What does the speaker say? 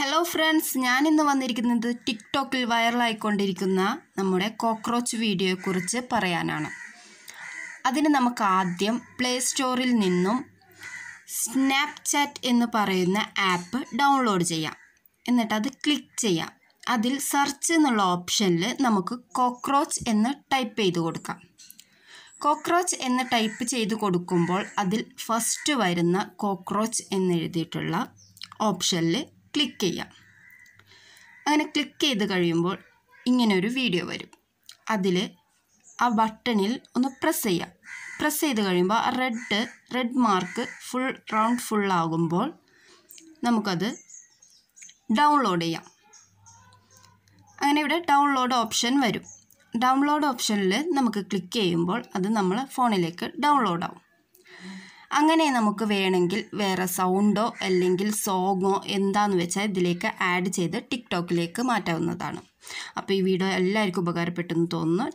hello friends ഞാൻ ഇന്ന് വന്നിരിക്കുന്നത് ടിക്ടോക്കിൽ വൈറലായിക്കൊണ്ടിരിക്കുന്ന നമ്മുടെ കോക്രോച്ച് വീഡിയോയെക്കുറിച്ച് പറയാനാണ് അതിന് നമുക്ക് ആദ്യം പ്ലേ സ്റ്റോറിൽ നിന്നും സ്നാപ്ചാറ്റ് എന്ന് പറയുന്ന ആപ്പ് ഡൗൺലോഡ് ചെയ്യാം എന്നിട്ട് അത് ക്ലിക്ക് ചെയ്യാം അതിൽ സെർച്ച് എന്നുള്ള ഓപ്ഷനിൽ നമുക്ക് കോക്രോച്ച് എന്ന് ടൈപ്പ് ചെയ്ത് കൊടുക്കാം കോക്രോച്ച് എന്ന് ടൈപ്പ് ചെയ്ത് കൊടുക്കുമ്പോൾ അതിൽ ഫസ്റ്റ് വരുന്ന കോക്രോച്ച് എന്നെഴുതിയിട്ടുള്ള ഓപ്ഷനിൽ ക്ലിക്ക് ചെയ്യാം അങ്ങനെ ക്ലിക്ക് ചെയ്ത് കഴിയുമ്പോൾ ഇങ്ങനൊരു വീഡിയോ വരും അതിൽ ആ ബട്ടണിൽ ഒന്ന് പ്രസ് ചെയ്യാം പ്രസ് ചെയ്ത് കഴിയുമ്പോൾ ആ red red mark full round ഫുള്ളാകുമ്പോൾ നമുക്കത് ഡൗൺലോഡ് ചെയ്യാം അങ്ങനെ ഇവിടെ ഡൗൺലോഡ് ഓപ്ഷൻ വരും ഡൗൺലോഡ് ഓപ്ഷനിൽ നമുക്ക് ക്ലിക്ക് ചെയ്യുമ്പോൾ അത് നമ്മളെ ഫോണിലേക്ക് ഡൗൺലോഡ് അങ്ങനെ നമുക്ക് വേണമെങ്കിൽ വേറെ സൗണ്ടോ അല്ലെങ്കിൽ സോങ്ങോ എന്താന്ന് വെച്ചാൽ ഇതിലേക്ക് ആഡ് ചെയ്ത് ടിക്ടോക്കിലേക്ക് മാറ്റാവുന്നതാണ് അപ്പോൾ ഈ വീഡിയോ എല്ലാവർക്കും ഉപകാരപ്പെട്ടെന്ന് തോന്നുന്നു